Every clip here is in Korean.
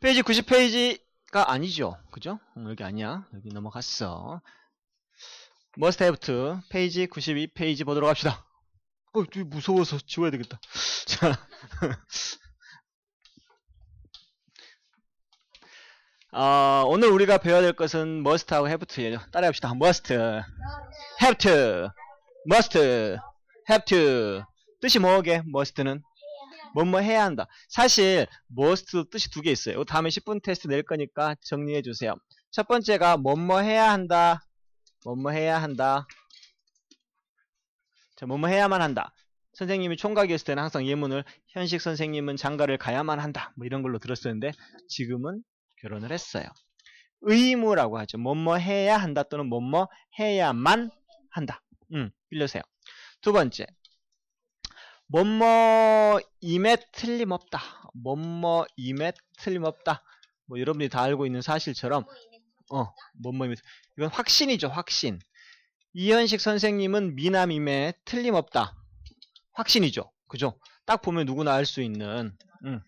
페이지 90페이지가 아니죠. 그죠? 어, 여기 아니야. 여기 넘어갔어. 머스트 해부트 페이지 92페이지 보도록 합시다. 어, 무서워서 지워야 되겠다. 자. 어, 오늘 우리가 배워야 될 것은 머스트하고 해부트예요. 따라합시다. 머스트, 해부트, 머스트, 해부트. 뜻이 뭐게? 머스트는 뭐뭐 해야 한다. 사실 must 뜻이 두 개 있어요. 다음에 10분 테스트 낼 거니까 정리해 주세요. 첫 번째가 뭐뭐 해야 한다. 뭐뭐 해야 한다. 자, 뭐뭐 해야만 한다. 선생님이 총각이었을 때는 항상 예문을 현식 선생님은 장가를 가야만 한다. 뭐 이런 걸로 들었었는데 지금은 결혼을 했어요. 의무라고 하죠. 뭐뭐 해야 한다 또는 뭐뭐 해야만 한다. 음, 빌려세요. 두 번째. 뭐뭐임에 틀림없다. 뭐뭐임에 틀림없다. 뭐 여러분이 다 알고 있는 사실처럼 어, 뭐뭐임에 이건 확신이죠, 확신. 이현식 선생님은 미남임에 틀림없다. 확신이죠. 그죠? 딱 보면 누구나 알 수 있는 음.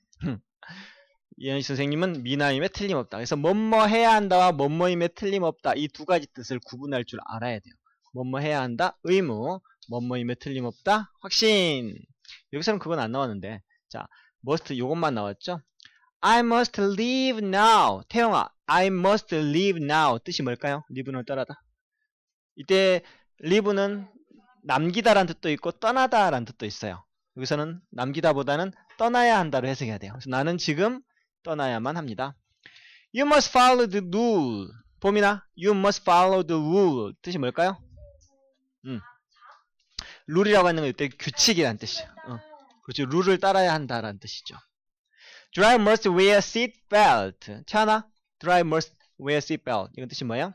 이현식 선생님은 미남임에 틀림없다. 그래서 뭐뭐 해야 한다와 뭐뭐임에 틀림없다. 이 두 가지 뜻을 구분할 줄 알아야 돼요. 뭐뭐 해야 한다. 의무. 뭐뭐임에 틀림없다. 확신. 여기서는 그건 안 나왔는데 자 must 요것만 나왔죠 I must leave now 태영아 I must leave now 뜻이 뭘까요? leave는 떠나다 이때 leave는 남기다란 뜻도 있고 떠나다란 뜻도 있어요 여기서는 남기다보다는 떠나야 한다로 해석해야 돼요 그래서 나는 지금 떠나야만 합니다 You must follow the rule 봄이나 You must follow the rule 뜻이 뭘까요? 음. 룰이라고 하는 건 이때 규칙이란 뜻이에요. 어. 그렇죠. 룰을 따라야 한다라는 뜻이죠. Drive must wear seat belt. 차나? Drive must wear seat belt. 이건 뜻이 뭐예요?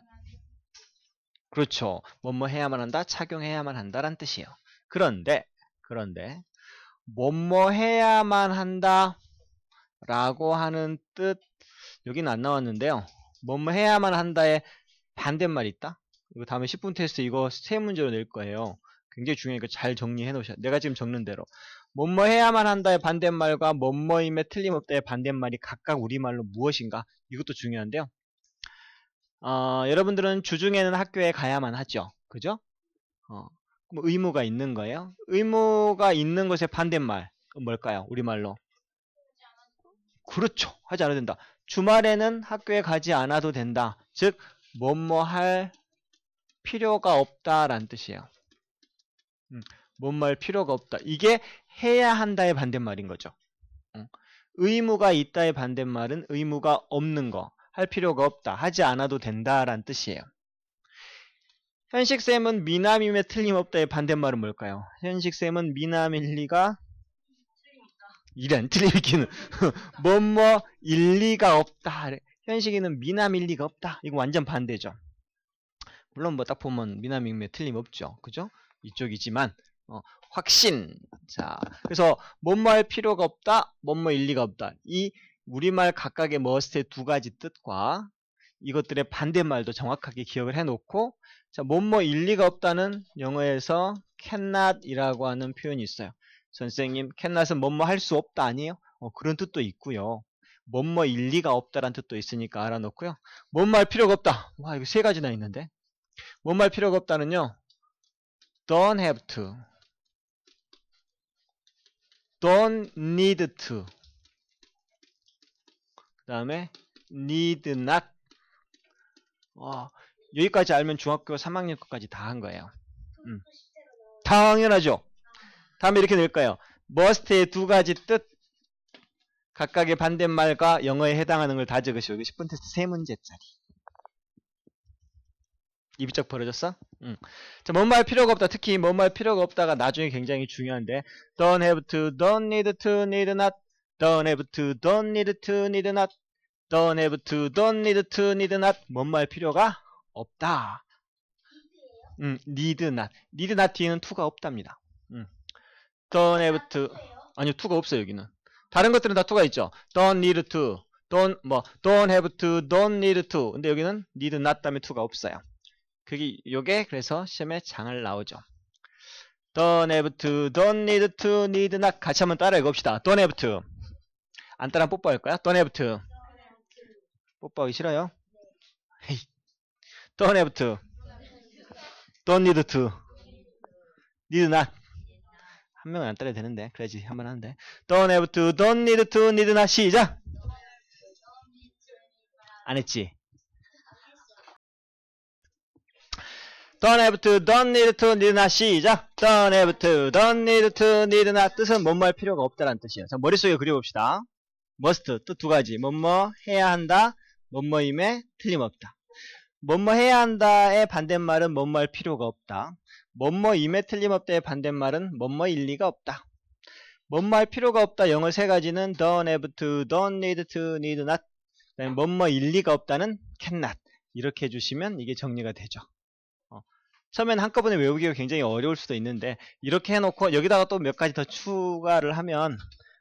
그렇죠. 뭐뭐 뭐 해야만 한다. 착용해야만 한다라는 뜻이에요. 그런데 그런데 뭐뭐 뭐 해야만 한다 라고 하는 뜻 여기는 안 나왔는데요. 뭐뭐 뭐 해야만 한다에 반대말이 있다. 이거 다음에 10분 테스트 이거 세 문제로 낼 거예요. 굉장히 중요하니까 잘 정리해 놓으셔야 내가 지금 적는 대로 뭐뭐 해야만 한다의 반대말과 뭐뭐임에 틀림없다의 반대말이 각각 우리말로 무엇인가 이것도 중요한데요 어, 여러분들은 주중에는 학교에 가야만 하죠 그죠? 어, 의무가 있는 거예요 의무가 있는 것의 반대말 뭘까요? 우리말로 그렇죠 하지 않아도 된다 주말에는 학교에 가지 않아도 된다 즉 뭐뭐 할 필요가 없다라는 뜻이에요 음, 뭔말 필요가 없다. 이게 해야 한다의 반대말인 거죠. 음, 의무가 있다의 반대말은 의무가 없는 거, 할 필요가 없다, 하지 않아도 된다란 뜻이에요. 현식쌤은 미남임에 틀림없다의 반대말은 뭘까요? 현식쌤은 미남일리가 이런 틀림있기는 뭐뭐 일리가 없다. 현식이는 미남일리가 없다. 이거 완전 반대죠. 물론 뭐 딱 보면 미남임에 틀림없죠. 그죠? 이쪽이지만 어, 확신. 자, 그래서 뭐뭐 할 필요가 없다, 뭐뭐 일리가 없다. 이 우리말 각각의 머스트의 두 가지 뜻과 이것들의 반대말도 정확하게 기억을 해놓고 자, 뭐뭐 일리가 없다는 영어에서 cannot이라고 하는 표현이 있어요. 선생님, cannot은 뭐뭐 할 수 없다 아니에요? 어, 그런 뜻도 있고요. 뭐뭐 일리가 없다라는 뜻도 있으니까 알아놓고요. 뭐뭐 할 필요가 없다. 와, 이거 세 가지나 있는데. 뭐뭐 할 필요가 없다는요. don't have to, don't need to, 그 다음에 need not. 어, 여기까지 알면 중학교 3학년 것까지 다 한 거예요. 음. 당연하죠. 다음에 이렇게 될까요 must의 두 가지 뜻, 각각의 반대말과 영어에 해당하는 걸 다 적으시오. 이거 10분 테스트 세 문제짜리. 입이 쩍 벌어졌어? 자, 뭔말 필요가 없다. 특히 뭔 말 필요가 없다가 나중에 굉장히 중요한데 don't have to, don't need to, need not don't have to, don't need to, need not don't have to, don't need to, need not 뭔 말 필요가 없다. 음, need not. need not 뒤에는 to가 없답니다. 음. don't have to 아니요, to가 없어요, 여기는. 다른 것들은 다 to가 있죠. don't need to, don't 뭐 don't have to, don't need to. 근데 여기는 need not 다음에 to가 없어요. 그게 요게 그래서 시험에 장을 나오죠. Don't have to, don't need to, need not 같이 한번 따라 읽읍시다. Don't have to 안 따라 뽀뽀할 거야? Don't have to 뽀뽀하기 싫어요? Don't have to Don't need to Need not 한 명은 안 따라도 되는데 그래야지 한 번 하는데 Don't have to, don't need to, need not 시작 안 했지? Don't have to, don't need to, need not 시작. Don't have to, don't need to, need not 뜻은 뭐뭐 할 필요가 없다라는 뜻이에요. 자, 머릿속에 그려봅시다. must 또두 가지. 뭐뭐 해야 한다. 뭐뭐임에 틀림없다. 뭐뭐 해야 한다의 반대말은 뭐뭐 할 필요가 없다. 뭐뭐임에 틀림없다의 반대말은 뭐뭐일 리가 없다. 뭐뭐 할 필요가 없다. 영어 세 가지는 don't have to, don't need to, need not. 뭐뭐일 리가 없다는 cannot. 이렇게 해주시면 이게 정리가 되죠. 처음에는 한꺼번에 외우기가 굉장히 어려울 수도 있는데 이렇게 해놓고 여기다가 또 몇 가지 더 추가를 하면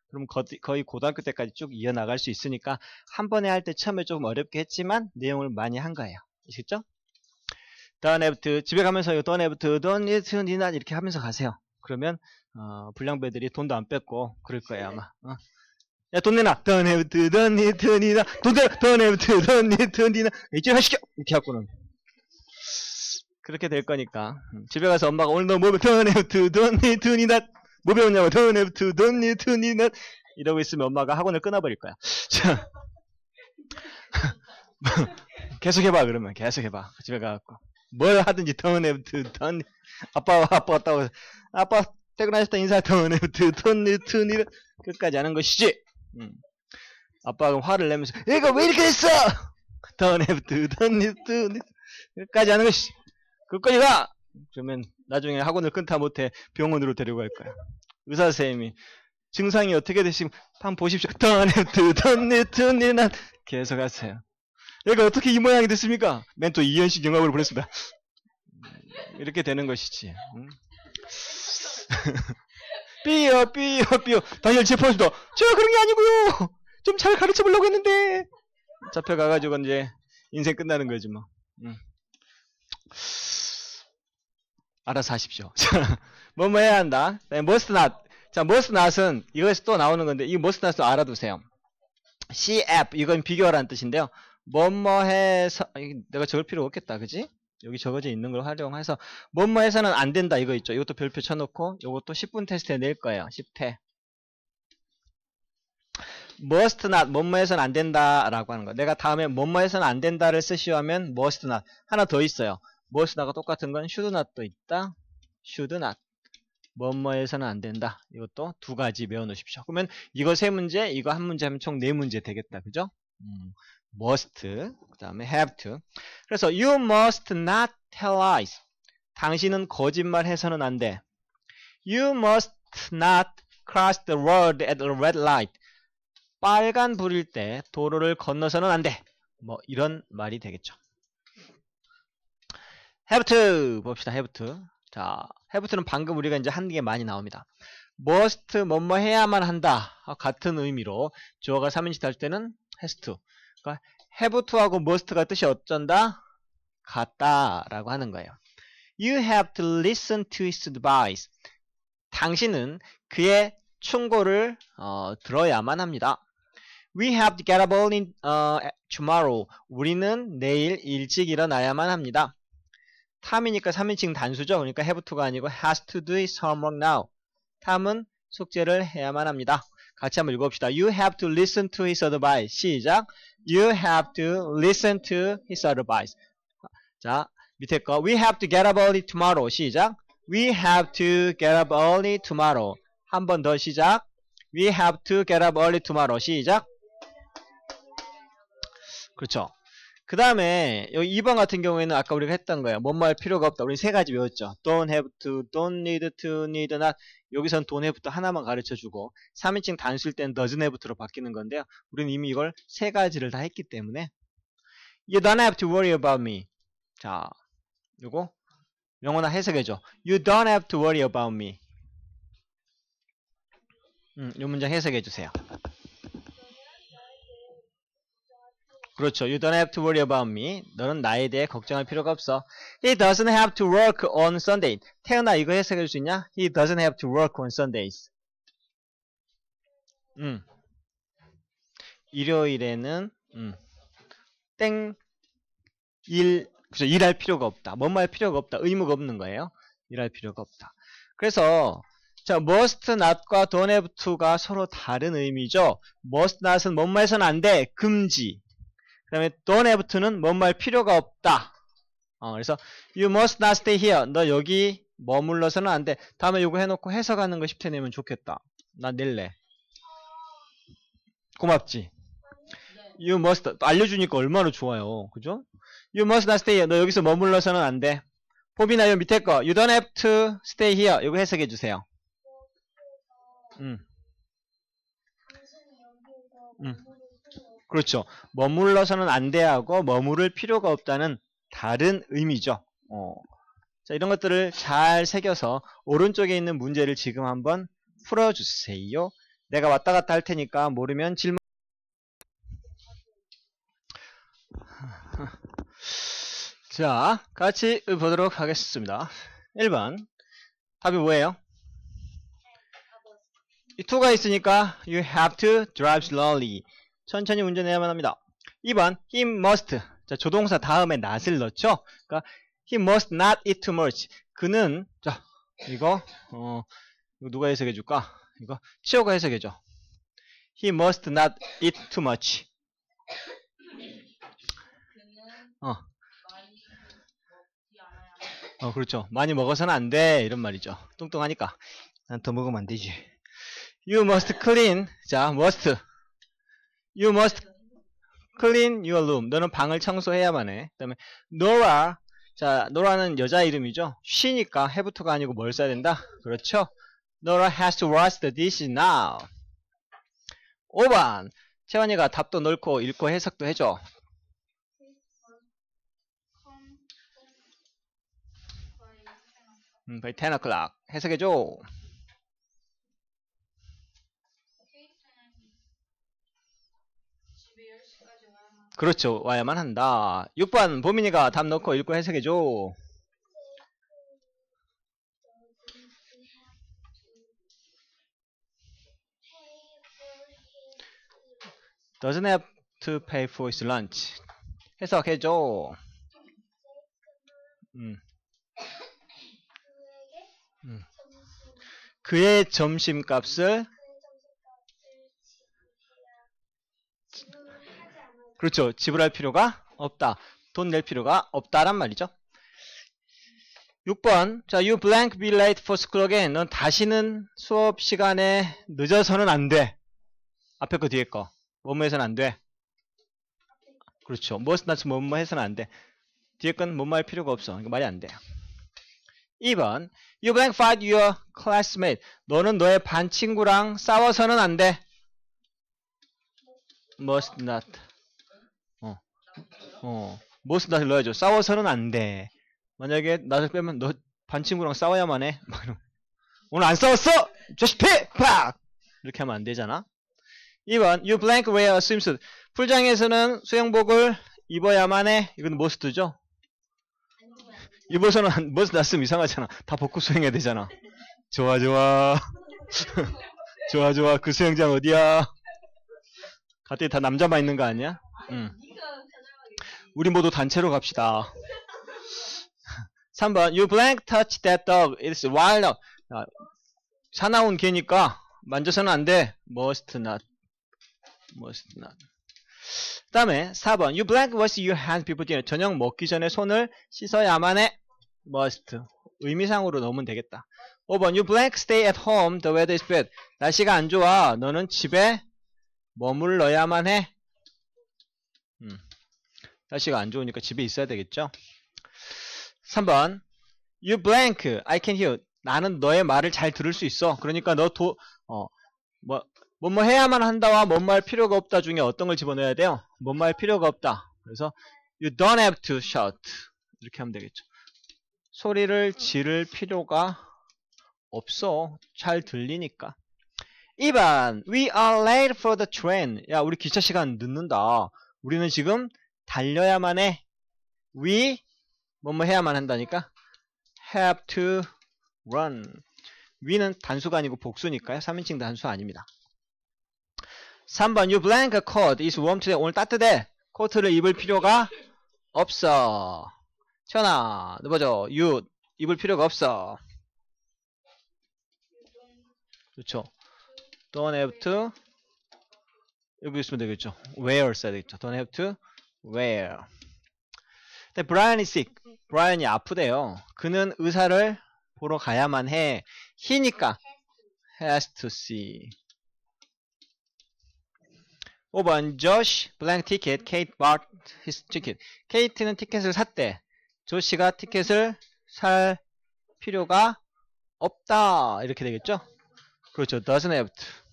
그럼 거의 고등학교 때까지 쭉 이어나갈 수 있으니까 한 번에 할 때 처음에 조금 어렵게 했지만 내용을 많이 한 거예요. 아시겠죠? 다운에부터 집에 가면서 이거 다운에부터 돈이트 니나 이렇게 하면서 가세요. 그러면 어, 불량배들이 돈도 안 뺏고 그럴 거예요 네. 아마. 어. 야, 돈 내놔. 돈 내부터, 돈 니트 니나. 돈 내놔. 돈 내부터, 돈 니트 니나. 이쪽에 하시켜. 이렇게 하고는. 그렇게 될 거니까 집에 가서 엄마가 오늘 너뭐 don't have to, don't need to, need not 뭐 배웠냐고 don't have to, don't need to, need not 이러고 있으면 엄마가 학원을 끊어버릴 거야 자 계속 해봐 그러면 계속 해봐 집에 가갖고 뭘 하든지 don't have to, don't 아빠와 아빠 왔다고 아빠 퇴근하셨다 인사 don't have to, don't need to, need 끝까지 하는 것이지 음. 아빠가 화를 내면서 얘가 왜 이렇게 했어 don't have to, don't need to, need 끝까지 하는 것이지 그거까지 가! 그러면 나중에 학원을 끊다 못해 병원으로 데려갈 거야. 의사 선생님이 증상이 어떻게 되시면 한번 보십시오. 턴에 뜨던니 뜬니 난 계속 하세요. 얘가 그러니까 어떻게 이 모양이 됐습니까? 멘토 이현식 영업을 보냈습니다. 이렇게 되는 것이지. 응? 삐요 삐요 삐요 다니엘 제퍼스도 저 그런 게 아니고요 좀 잘 가르쳐 보려고 했는데 잡혀가가지고 이제 인생 끝나는 거지 뭐 응. 알아서 하십시오. 뭐뭐 해야 한다. 네, must not. 자, must not은 이거에서 또 나오는 건데 이 must not도 알아두세요. CF 이건 비교하라는 뜻인데요. 뭐뭐 해서 아, 내가 적을 필요 없겠다. 그지? 여기 적어져 있는 걸 활용해서 뭐뭐 해서는 안 된다 이거 있죠. 이것도 별표 쳐놓고 이것도 10분 테스트에 낼 거예요. 10회. must not 뭐뭐 해서는 안 된다라고 하는 거. 내가 다음에 뭐뭐 해서는 안 된다를 쓰시오 하면 must not 하나 더 있어요. 무엇이다가 똑같은 건 should not도 있다. should not. 뭐뭐해서는 안 된다. 이것도 두 가지 외워놓으십시오. 그러면 이거 세 문제, 이거 한 문제 하면 총 네 문제 되겠다. 그죠? 음, must, 그 다음에 have to. 그래서 you must not tell lies. 당신은 거짓말 해서는 안 돼. You must not cross the road at a red light. 빨간 불일 때 도로를 건너서는 안 돼. 뭐 이런 말이 되겠죠. h 브트 봅시다. h 브트 자, h 브트는 방금 우리가 이제 한 게 많이 나옵니다. must 뭐뭐 해야만 한다. 같은 의미로 주어가 3인칭 할 때는 has to. 그러니까 have to하고 must가 뜻이 어쩐다? 같다라고 하는 거예요. You have to listen to his advice. 당신은 그의 충고를 어, 들어야만 합니다. We have to get up early uh, tomorrow. 우리는 내일 일찍 일어나야만 합니다. 탐이니까 3인칭 단수죠. 그러니까 have to가 아니고 has to do some work now. 탐은 숙제를 해야만 합니다. 같이 한번 읽어봅시다. You have to listen to his advice. 시작. You have to listen to his advice. 자, 밑에 거. We have to get up early tomorrow. 시작. We have to get up early tomorrow. 한번 더 시작. We have to get up early tomorrow. 시작. 그렇죠. 그 다음에 2번 같은 경우에는 아까 우리가 했던 거예요. 뭔 말 필요가 없다. 우리 세 가지 외웠죠. don't have to, don't need to, need not. 여기선 don't have to 하나만 가르쳐주고 3인칭 단수일 땐 doesn't have to로 바뀌는 건데요. 우리는 이미 이걸 세 가지를 다 했기 때문에 You don't have to worry about me. 자, 요거 영어나 해석해줘. You don't have to worry about me. 음, 요 문장 해석해주세요. 그렇죠. You don't have to worry about me. 너는 나에 대해 걱정할 필요가 없어. He doesn't have to work on Sunday. 태연아 이거 해석해 줄 수 있냐? He doesn't have to work on Sundays. 음. 일요일에는 음. 땡 일, 그죠? 일할 필요가 없다. 뭐뭐 할 필요가 없다. 의무가 없는 거예요. 일할 필요가 없다. 그래서 자, must not과 don't have to가 서로 다른 의미죠. must not은 뭐뭐 해서는 안 돼. 금지. 그 다음에 don't have to는 뭔 말 필요가 없다. 어, 그래서 you must not stay here. 너 여기 머물러서는 안 돼. 다음에 이거 해놓고 해석하는 거 10회 내면 좋겠다. 나 낼래. 고맙지? You must 알려주니까 얼마나 좋아요. 그죠? You must not stay here. 너 여기서 머물러서는 안 돼. 포비나 요 밑에 거. You don't have to stay here. 이거 해석해 주세요. 음. 음. 그렇죠. 머물러서는 안 돼하고 머무를 필요가 없다는 다른 의미죠. 어. 자, 이런 것들을 잘 새겨서 오른쪽에 있는 문제를 지금 한번 풀어주세요. 내가 왔다 갔다 할 테니까 모르면 질문. 자, 같이 보도록 하겠습니다. 1번. 답이 뭐예요? to가 있으니까 you have to drive slowly. 천천히 운전해야만 합니다. 2번 he must. 자, 조동사 다음에 not을 넣죠. 그러니까 he must not eat too much. 그는 자, 이거 어 이거 누가 해석해 줄까? 이거 치어가 해석해 줘. He must not eat too much. 어. 어, 그렇죠. 많이 먹어서는 안 돼. 이런 말이죠. 뚱뚱하니까. 난 더 먹으면 안 되지. You must clean. 자, must. You must clean your room. 너는 방을 청소해야만 해. 그 다음에 Nora. 자, Nora는 여자 이름이죠. 쉬니까 have토가 아니고 뭘 써야 된다? 그렇죠? Nora has to wash the dishes now. 5번. 채원이가 답도 넣고 읽고 해석도 해줘. 음, by 10 o'clock. 해석해줘. 그렇죠. 와야만 한다. 6번 보민이가 답 넣고 읽고 해석해줘. doesn't have to pay for his lunch. 해석해줘. 음. 음. 그의 점심값을 그렇죠. 지불할 필요가 없다. 돈 낼 필요가 없다란 말이죠. 6번 자, you blank be late for school again. 넌 다시는 수업 시간에 늦어서는 안 돼. 앞에 거 뒤에 거. 뭐뭐해서는 안 돼. 그렇죠. 무엇은 나서 뭐뭐 해서는 안 돼. 뒤에 건 뭐뭐 필요가 없어. 이거 말이 안 돼. 2번 You blank fight your classmate. 너는 너의 반 친구랑 싸워서는 안 돼. Must not. 어, 무엇을 다시 넣어야죠. 싸워서는 안 돼. 만약에 나를 빼면 너 반 친구랑 싸워야만 해. 오늘 안 싸웠어? 조시피! 팍! 이렇게 하면 안 되잖아. 2번 You blank wear a swimsuit. 풀장에서는 수영복을 입어야만 해. 이건 머스트죠? 입어서는 머스트 났으면 이상하잖아. 다 벗고 수행해야 되잖아. 좋아 좋아. 좋아 좋아. 그 수영장 어디야? 갑자기 다 남자만 있는 거 아니야? 응. 우리 모두 단체로 갑시다. 3번 You blank touch that dog. It's wild dog. 사나운 개니까 만져서는 안 돼. Must not. Must not. 그 다음에 4번 You blank wash your hands before dinner. 저녁 먹기 전에 손을 씻어야만 해. Must. 의미상으로 넣으면 되겠다. 5번 You blank stay at home. The weather is bad. 날씨가 안 좋아. 너는 집에 머물러야만 해. 음. 날씨가 안 좋으니까 집에 있어야 되겠죠? 3번 You blank. I can hear. 나는 너의 말을 잘 들을 수 있어. 그러니까 너 도, 어, 뭐, 뭐뭐 뭐 해야만 한다와 뭔 말 필요가 없다 중에 어떤 걸 집어넣어야 돼요? 뭔 말 필요가 없다. 그래서 You don't have to shout. 이렇게 하면 되겠죠. 소리를 지를 필요가 없어. 잘 들리니까. 2번 We are late for the train. 야, 우리 기차 시간 늦는다. 우리는 지금 달려야만 해. We 뭐 뭐 해야만 한다니까. have to run. we는 단수가 아니고 복수니까요. 3인칭 단수 아닙니다. 3번 you blank coat is warm today. 오늘 따뜻해. 코트를 입을 필요가 없어. 천아, 누구죠? you 입을 필요가 없어. 그렇죠. Don't have to 여기 있으면 되겠죠. w h e r 써야 되겠죠. Don't have to where. 근데 Brian is sick. Brian이 아프대요. 그는 의사를 보러 가야만 해. he니까 has to see. 5번 Josh blank ticket. Kate bought his ticket. Kate는 티켓을 샀대. 조시가 티켓을 살 필요가 없다. 이렇게 되겠죠? 그렇죠. doesn't have to.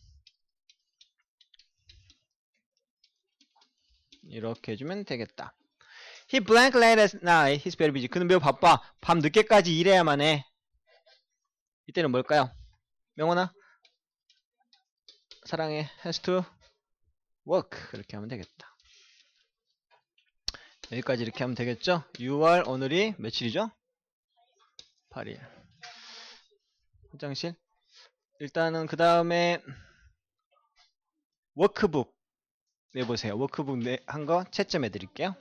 이렇게 해주면 되겠다. He blank late at night. He's very busy. 그는 매우 바빠. 밤 늦게까지 일해야만 해. 이때는 뭘까요? 명원아? 사랑해. has to work. 그렇게 하면 되겠다. 여기까지 이렇게 하면 되겠죠? 6월 오늘이 며칠이죠? 8일. 화장실. 일단은 그 다음에 워크북. 내보세요. 네, 워크북 네, 한거 채점해 드릴게요.